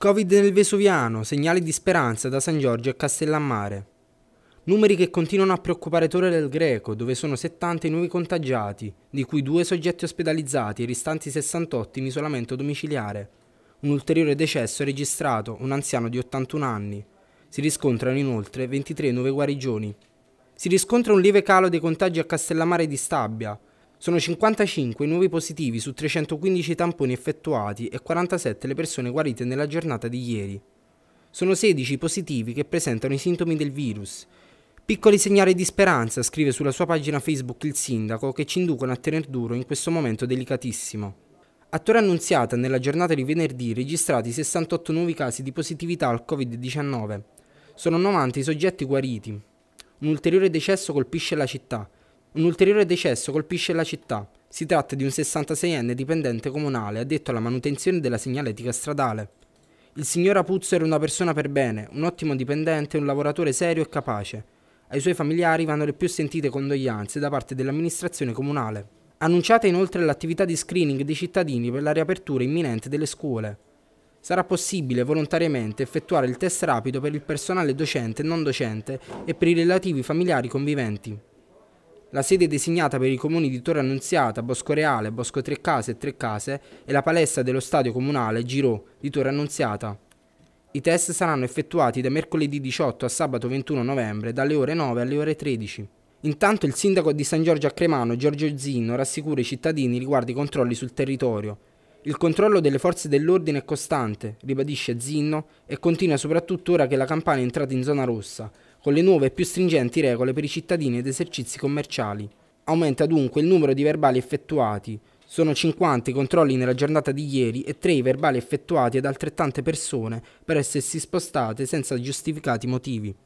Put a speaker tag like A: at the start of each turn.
A: Covid nel Vesuviano, segnali di speranza da San Giorgio a Castellammare. Numeri che continuano a preoccupare Torre del Greco, dove sono 70 i nuovi contagiati, di cui due soggetti ospedalizzati e ristanti 68 in isolamento domiciliare. Un ulteriore decesso è registrato, un anziano di 81 anni. Si riscontrano inoltre 23 nuove guarigioni. Si riscontra un lieve calo dei contagi a Castellammare di Stabia, sono 55 i nuovi positivi su 315 tamponi effettuati e 47 le persone guarite nella giornata di ieri. Sono 16 i positivi che presentano i sintomi del virus. Piccoli segnali di speranza, scrive sulla sua pagina Facebook il sindaco, che ci inducono a tener duro in questo momento delicatissimo. A Torre Annunziata, nella giornata di venerdì, registrati 68 nuovi casi di positività al Covid-19. Sono 90 i soggetti guariti. Un ulteriore decesso colpisce la città, un ulteriore decesso colpisce la città. Si tratta di un 66enne dipendente comunale addetto alla manutenzione della segnaletica stradale. Il signor Apuzzo era una persona per bene, un ottimo dipendente, un lavoratore serio e capace. Ai suoi familiari vanno le più sentite condoglianze da parte dell'amministrazione comunale. Annunciata inoltre l'attività di screening dei cittadini per la riapertura imminente delle scuole. Sarà possibile volontariamente effettuare il test rapido per il personale docente e non docente e per i relativi familiari conviventi. La sede designata per i comuni di Torre Annunziata, Bosco Reale, Bosco Trecase e Case è la palestra dello stadio comunale Girò di Torre Annunziata. I test saranno effettuati da mercoledì 18 a sabato 21 novembre dalle ore 9 alle ore 13. Intanto il sindaco di San Giorgio a Cremano, Giorgio Zinno, rassicura i cittadini riguardo i controlli sul territorio. Il controllo delle forze dell'ordine è costante, ribadisce Zinno, e continua soprattutto ora che la campagna è entrata in zona rossa, con le nuove e più stringenti regole per i cittadini ed esercizi commerciali. Aumenta dunque il numero di verbali effettuati. Sono 50 i controlli nella giornata di ieri e 3 i verbali effettuati ad altrettante persone per essersi spostate senza giustificati motivi.